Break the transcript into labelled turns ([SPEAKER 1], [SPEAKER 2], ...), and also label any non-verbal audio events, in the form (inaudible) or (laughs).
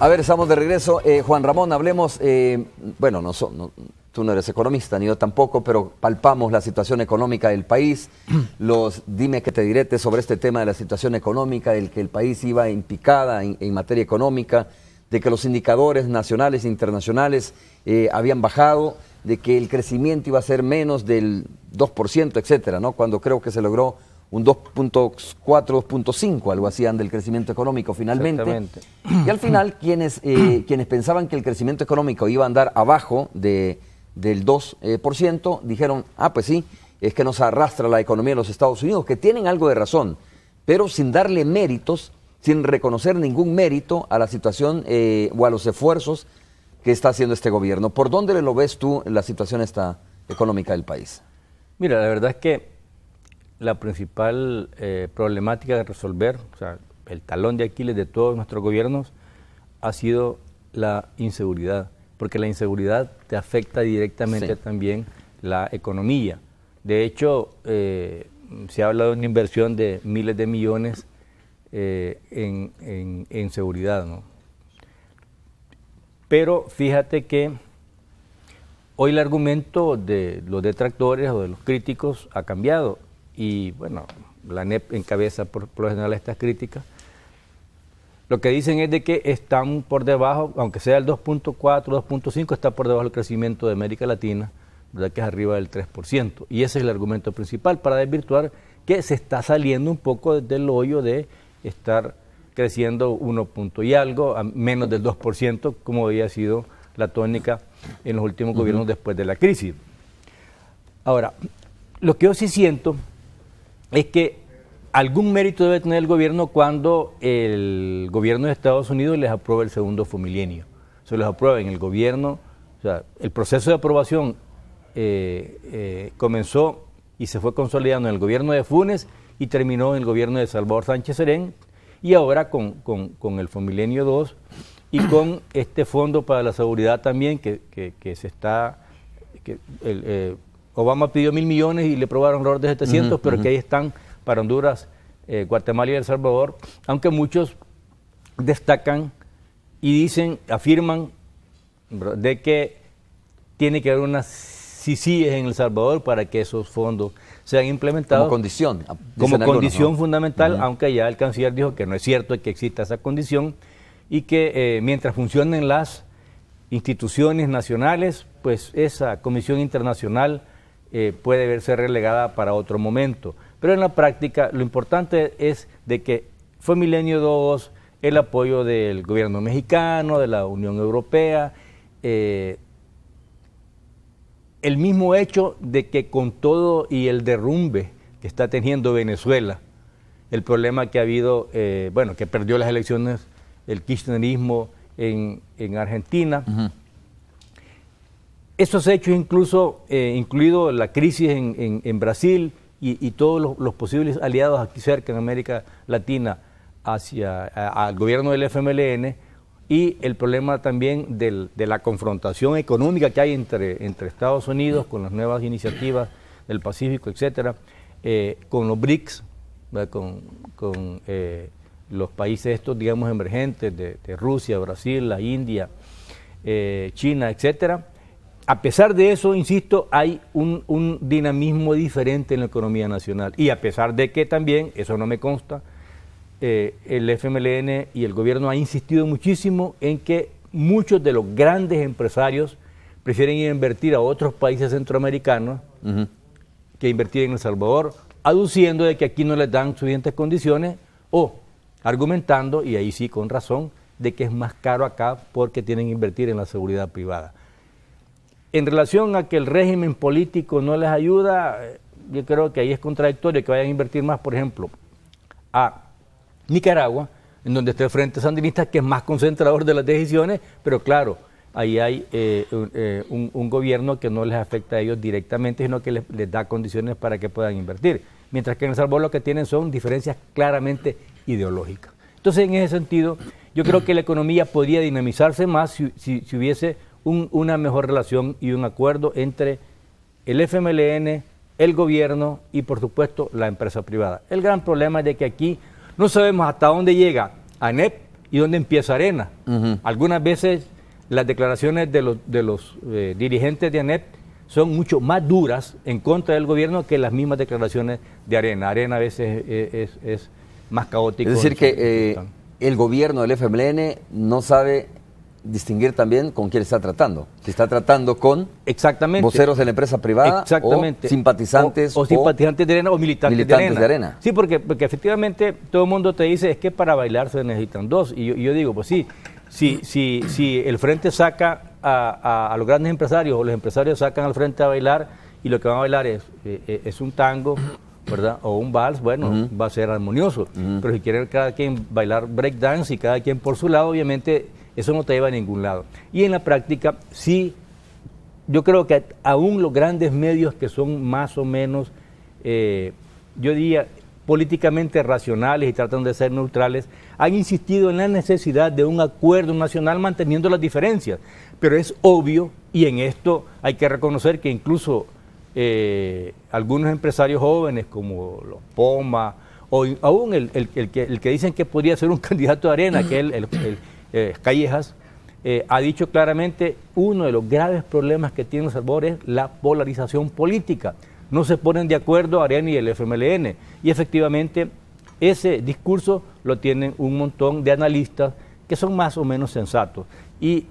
[SPEAKER 1] A ver, estamos de regreso. Eh, Juan Ramón, hablemos, eh, bueno, no, tú no eres economista, ni yo tampoco, pero palpamos la situación económica del país, (clears throat) los dime que te direte sobre este tema de la situación económica, del que el país iba en picada en, materia económica, de que los indicadores nacionales e internacionales eh, habían bajado, de que el crecimiento iba a ser menos del 2%, etcétera, ¿no? Cuando creo que se logró un 2.4, 2.5, algo hacían del crecimiento económico finalmente. Y al final, (clears throat) quienes, eh, (clears throat) quienes pensaban que el crecimiento económico iba a andar abajo de, del 2%, eh, dijeron, ah, pues sí, es que nos arrastra la economía de los Estados Unidos, que tienen algo de razón, pero sin darle méritos, sin reconocer ningún mérito a la situación eh, o a los esfuerzos que está haciendo este gobierno. ¿Por dónde le lo ves tú la situación esta económica del país?
[SPEAKER 2] Mira, la verdad es que la principal eh, problemática de resolver, o sea, el talón de Aquiles de todos nuestros gobiernos, ha sido la inseguridad, porque la inseguridad te afecta directamente también la economía. De hecho, eh, se ha hablado de una inversión de miles de millones eh, en, en, seguridad. ¿no? Pero fíjate que hoy el argumento de los detractores o de los críticos ha cambiado y bueno, la NEP encabeza por, lo general estas críticas, lo que dicen es de que están por debajo, aunque sea el 2.4, 2.5, está por debajo del crecimiento de América Latina, ¿verdad? que es arriba del 3%. Y ese es el argumento principal para desvirtuar que se está saliendo un poco del hoyo de estar creciendo 1 punto y algo, a menos del 2%, como había sido la tónica en los últimos gobiernos después de la crisis. Ahora, lo que yo sí siento es que algún mérito debe tener el gobierno cuando el gobierno de Estados Unidos les aprueba el segundo fumilenio. Se los aprueba en el gobierno. O sea, el proceso de aprobación eh, eh, comenzó y se fue consolidando en el gobierno de Funes y terminó en el gobierno de Salvador Sánchez Serén y ahora con, el Fomilenio 2 y con este fondo para la seguridad también que, se está, que eh, Obama pidió mil millones y le probaron alrededor de 700, pero que ahí están para Honduras, eh, Guatemala y El Salvador, aunque muchos destacan y dicen, afirman de que tiene que haber unas CICIES en El Salvador para que esos fondos sean implementados. Como condición. Ah, como condición fundamental, aunque ya el canciller dijo que no es cierto que exista esa condición y que eh, mientras funcionen las instituciones nacionales, pues esa comisión internacional eh, puede verse relegada para otro momento. Pero en la práctica lo importante es de que fue Milenio 2 el apoyo del gobierno mexicano, de la Unión Europea, eh, el mismo hecho de que con todo y el derrumbe que está teniendo Venezuela, el problema que ha habido, eh, bueno, que perdió las elecciones el kirchnerismo en, Argentina, estos hechos, incluso eh, incluido la crisis en, Brasil y, todos los, posibles aliados aquí cerca en América Latina hacia al gobierno del FMLN y el problema también de la confrontación económica que hay entre, Estados Unidos con las nuevas iniciativas del Pacífico, etcétera, eh, con los BRICS, con, eh, los países estos, digamos, emergentes de, Rusia, Brasil, la India, China, etcétera, a pesar de eso, insisto, hay un, dinamismo diferente en la economía nacional. Y a pesar de que también, eso no me consta, eh, el FMLN y el gobierno han insistido muchísimo en que muchos de los grandes empresarios prefieren invertir a otros países centroamericanos que invertir en El Salvador, aduciendo de que aquí no les dan suficientes condiciones o argumentando, y ahí sí con razón, de que es más caro acá porque tienen que invertir en la seguridad privada. En relación a que el régimen político no les ayuda, eh, yo creo que ahí es contradictorio que vayan a invertir más, por ejemplo, a Nicaragua, en donde está el Frente Sandinista, que es más concentrador de las decisiones, pero claro, ahí hay eh, eh, un, gobierno que no les afecta a ellos directamente, sino que les, da condiciones para que puedan invertir. Mientras que en El Salvador lo que tienen son diferencias claramente ideológicas. Entonces, en ese sentido, yo creo que la economía podría dinamizarse más si hubiese una mejor relación y un acuerdo entre el FMLN, el gobierno y por supuesto la empresa privada. El gran problema es de que aquí no sabemos hasta dónde llega ANEP y dónde empieza Arena. Algunas veces las declaraciones de los, eh, dirigentes de ANEP son mucho más duras en contra del gobierno que las mismas declaraciones de Arena. Arena a veces
[SPEAKER 1] es, más caótico. Es decir, que eh, el gobierno del FMLN no sabe distinguir también con quién está tratando. Si está tratando con exactamente. voceros de la empresa privada, simpatizantes. O, simpatizantes de arena o militantes, de, arena. Sí,
[SPEAKER 2] porque, porque efectivamente todo el mundo te dice es que para bailar se necesitan dos. Y yo, digo, pues sí, si, si, si el frente saca a, los grandes empresarios o los empresarios sacan al frente a bailar y lo que van a bailar es, eh, eh, es un tango, ¿verdad? O un vals, bueno, va a ser armonioso. Pero si quieren cada quien bailar breakdance y cada quien por su lado, obviamente eso no te lleva a ningún lado. Y en la práctica, sí, yo creo que aún los grandes medios que son más o menos, eh, yo diría, políticamente racionales y tratan de ser neutrales, han insistido en la necesidad de un acuerdo nacional manteniendo las diferencias. Pero es obvio, y en esto hay que reconocer que incluso eh, algunos empresarios jóvenes como los Poma, o aún el, el, que, el, que, dicen que podría ser un (laughs) candidato de arena, que es el, eh, callejas, eh, ha dicho claramente uno de los graves problemas que tiene El Salvador es la polarización política. No se ponen de acuerdo AREN y el FMLN. Y efectivamente ese discurso lo tienen un montón de analistas que son más o menos sensatos. Y